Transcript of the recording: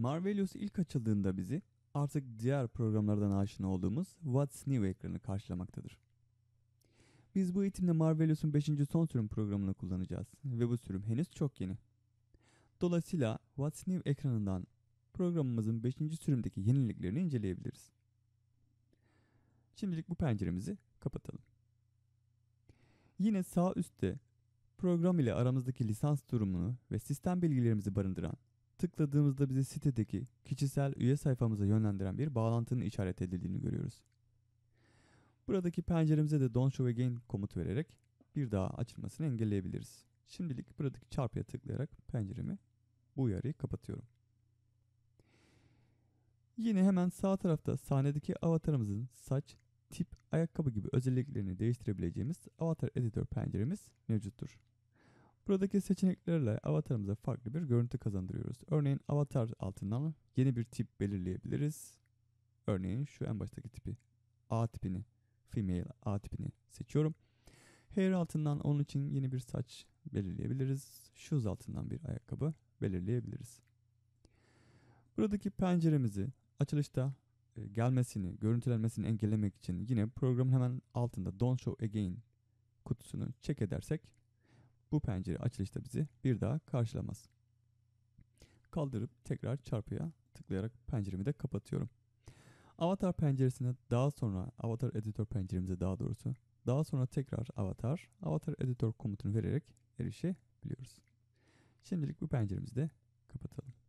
Marvelous ilk açıldığında bizi artık diğer programlardan aşina olduğumuz What's New ekranı karşılamaktadır. Biz bu eğitimde Marvelous'un 5. son sürüm programını kullanacağız ve bu sürüm henüz çok yeni. Dolayısıyla What's New ekranından programımızın 5. sürümdeki yeniliklerini inceleyebiliriz. Şimdilik bu penceremizi kapatalım. Yine sağ üstte program ile aramızdaki lisans durumunu ve sistem bilgilerimizi barındıran Tıkladığımızda bize sitedeki kişisel üye sayfamıza yönlendiren bir bağlantının işaret edildiğini görüyoruz. Buradaki penceremize de Don't Show Again komutu vererek bir daha açılmasını engelleyebiliriz. Şimdilik buradaki çarpıya tıklayarak penceremi bu uyarıyı kapatıyorum. Yine hemen sağ tarafta sahnedeki avatarımızın saç, tip, ayakkabı gibi özelliklerini değiştirebileceğimiz avatar editör penceremiz mevcuttur. Buradaki seçeneklerle avatarımıza farklı bir görüntü kazandırıyoruz. Örneğin avatar altından yeni bir tip belirleyebiliriz. Örneğin şu en baştaki tipi A tipini, female A tipini seçiyorum. Hair altından onun için yeni bir saç belirleyebiliriz. Shoes altından bir ayakkabı belirleyebiliriz. Buradaki penceremizi açılışta e, gelmesini, görüntülenmesini engellemek için yine programın hemen altında Don't Show Again kutusunu check edersek bu pencere açılışta bizi bir daha karşılamaz. Kaldırıp tekrar çarpıya tıklayarak penceremi de kapatıyorum. Avatar penceresine daha sonra avatar editör penceremize daha doğrusu daha sonra tekrar avatar avatar editör komutunu vererek erişebiliyoruz. Şimdilik bu penceremizi de kapatalım.